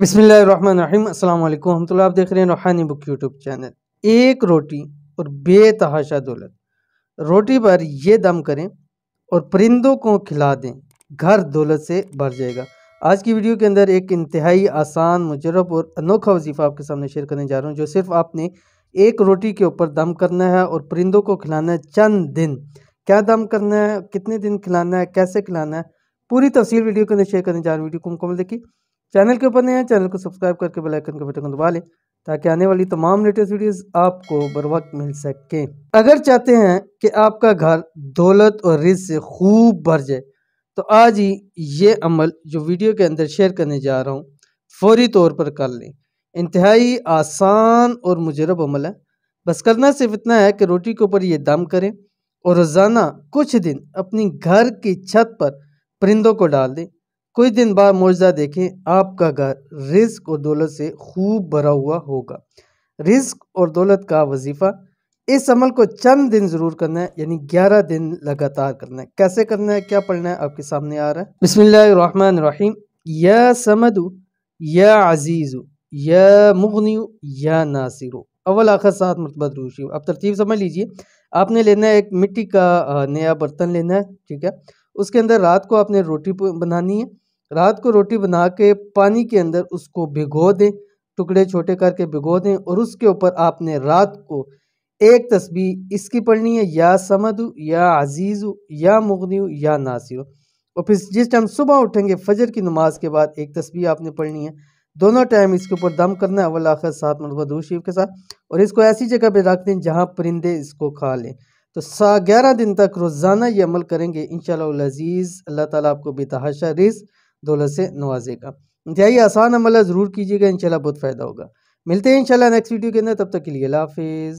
बिसमीम् अल्लाम हम आप देख रहे हैं रूहानी बुक यूट्यूब चैनल एक रोटी और बेतहाशा दौलत रोटी पर यह दम करें और परिंदों को खिला दें घर दौलत से भर जाएगा आज की वीडियो के अंदर एक इंतहाई आसान मुजरब और अनोखा वजीफ़ा आपके सामने शेयर करने जा रहा हूँ जो सिर्फ आपने एक रोटी के ऊपर दम करना है और परिंदों को खिलाना है चंद दिन क्या दम करना है कितने दिन खिलाना है कैसे खिलाना है पूरी तफसील वीडियो के अंदर शेयर करने जा रहा हूँ वीडियो को मुकम्मल देखिए चैनल के ऊपर नए हैं चैनल को सब्सक्राइब करके बेल आइकन के बटन को दबा लें ताकि आने वाली तमाम लेटेस्ट वीडियोस आपको बर वक्त मिल सके अगर चाहते हैं कि आपका घर दौलत और रिज से खूब भर जाए तो आज ही ये अमल जो वीडियो के अंदर शेयर करने जा रहा हूँ फौरी तौर पर कर लें इंतहाई आसान और मुजरब अमल है बस करना सिर्फ इतना है कि रोटी के ऊपर ये दम करें और रोज़ाना कुछ दिन अपनी घर की छत पर परिंदों को डाल दें कुछ दिन बाद मुआवजा देखें आपका घर रिस्क और दौलत से खूब भरा हुआ होगा रिस्क और दौलत का वजीफ़ा इस अमल को चंद दिन ज़रूर करना है यानी ग्यारह दिन लगातार करना है कैसे करना है क्या पढ़ना है आपके सामने आ रहा है बिसमीम या समदु या अजीज़ु या मुगनियु या नासिरु अवल आखिर सात मरतबा रूशी अब तरतीब समझ लीजिए आपने लेना है एक मिट्टी का नया बर्तन लेना है ठीक है उसके अंदर रात को आपने रोटी बनानी है रात को रोटी बना के पानी के अंदर उसको भिगो दें टुकड़े छोटे करके भिगो दें और उसके ऊपर आपने रात को एक तस्वीर इसकी पढ़नी है या समद या अजीज़ु या मुगनी या नासिर और फिर जिस टाइम सुबह उठेंगे फजर की नमाज के बाद एक तस्वीर आपने पढ़नी है दोनों टाइम इसके ऊपर दम करना है अवल आखिर सात मरतबा दो शरीफ के साथ और इसको ऐसी जगह पर रख दें जहाँ परिंदे इसको खा लें तो सा ग्यारह दिन तक रोज़ाना ये अमल करेंगे इन शजीज़ अल्लाह ताली आपको बेतहाशा रिज़ दौलत से नवाजेगा इंतहाई तो आसान अमल ज़रूर कीजिएगा इंशाल्लाह बहुत फ़ायदा होगा मिलते हैं इंशाल्लाह नेक्स्ट वीडियो के अंदर तब तक के लिए हाफिज़